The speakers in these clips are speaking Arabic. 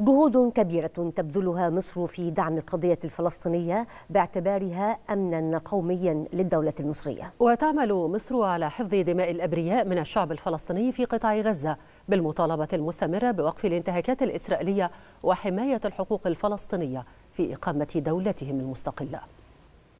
جهود كبيرة تبذلها مصر في دعم القضية الفلسطينية باعتبارها أمنا قوميا للدولة المصرية وتعمل مصر على حفظ دماء الأبرياء من الشعب الفلسطيني في قطاع غزة بالمطالبة المستمرة بوقف الانتهاكات الإسرائيلية وحماية الحقوق الفلسطينية في إقامة دولتهم المستقلة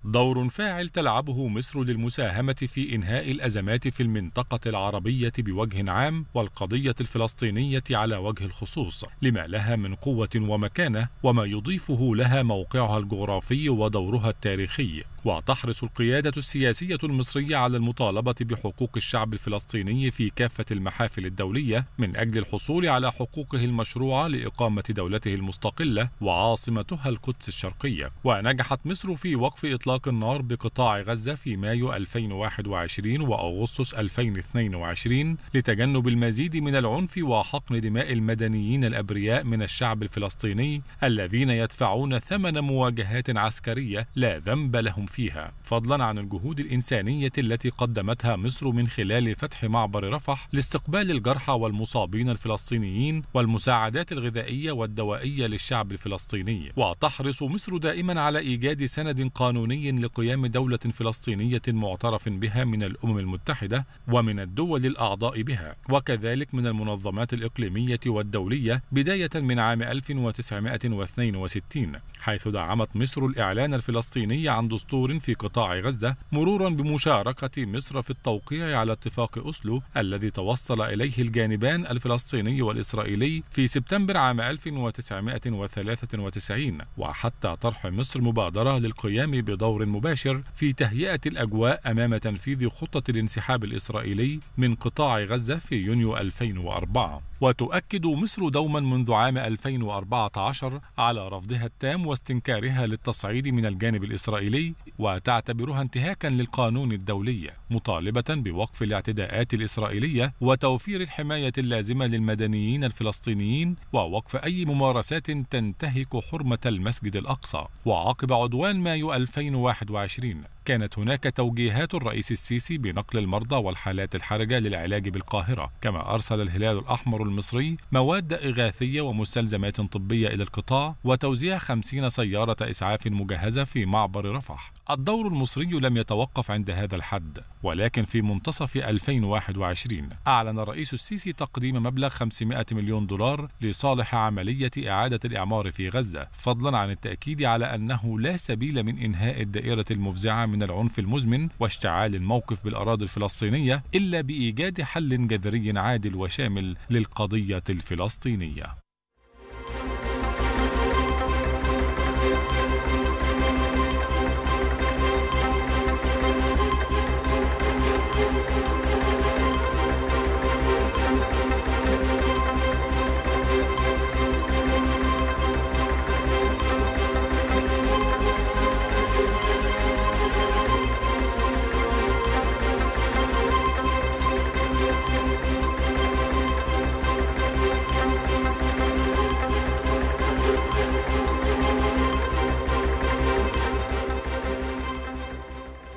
دور فاعل تلعبه مصر للمساهمة في إنهاء الأزمات في المنطقة العربية بوجه عام والقضية الفلسطينية على وجه الخصوص، لما لها من قوة ومكانة وما يضيفه لها موقعها الجغرافي ودورها التاريخي، وتحرص القيادة السياسية المصرية على المطالبة بحقوق الشعب الفلسطيني في كافة المحافل الدولية من أجل الحصول على حقوقه المشروعة لإقامة دولته المستقلة وعاصمتها القدس الشرقية ونجحت مصر في وقف إطلاق النار بقطاع غزة في مايو 2021 وأغسطس 2022 لتجنب المزيد من العنف وحقن دماء المدنيين الأبرياء من الشعب الفلسطيني الذين يدفعون ثمن مواجهات عسكرية لا ذنب لهم فيها فضلا عن الجهود الإنسانية التي قدمتها مصر من خلال فتح معبر رفح لاستقبال الجرحى والمصابين الفلسطينيين والمساعدات الغذائية والدوائية للشعب الفلسطيني وتحرص مصر دائما على إيجاد سند قانوني لقيام دولة فلسطينية معترف بها من الأمم المتحدة ومن الدول الأعضاء بها وكذلك من المنظمات الإقليمية والدولية بداية من عام 1962 حيث دعمت مصر الإعلان الفلسطيني عن دستور في قطاع غزة مرورا بمشاركة مصر في التوقيع على اتفاق أسلو الذي توصل إليه الجانبان الفلسطيني والإسرائيلي في سبتمبر عام 1993 وحتى طرح مصر مبادرة للقيام بدور مباشر في تهيئة الأجواء أمام تنفيذ خطة الانسحاب الإسرائيلي من قطاع غزة في يونيو 2004 وتؤكد مصر دوما منذ عام 2014 على رفضها التام واستنكارها للتصعيد من الجانب الإسرائيلي وتعتبرها انتهاكا للقانون الدولي مطالبة بوقف الاعتداءات الإسرائيلية وتوفير الحماية اللازمة للمدنيين الفلسطينيين ووقف أي ممارسات تنتهك حرمة المسجد الأقصى وعقب عدوان مايو 2021 كانت هناك توجيهات الرئيس السيسي بنقل المرضى والحالات الحرجة للعلاج بالقاهرة كما أرسل الهلال الأحمر المصري مواد إغاثية ومستلزمات طبية إلى القطاع وتوزيع 50 سيارة إسعاف مجهزة في معبر رفح الدور المصري لم يتوقف عند هذا الحد ولكن في منتصف 2021 أعلن الرئيس السيسي تقديم مبلغ 500 مليون دولار لصالح عملية إعادة الإعمار في غزة فضلا عن التأكيد على أنه لا سبيل من إنهاء الدائرة المفزعة من من العنف المزمن واشتعال الموقف بالأراضي الفلسطينية إلا بإيجاد حل جذري عادل وشامل للقضية الفلسطينية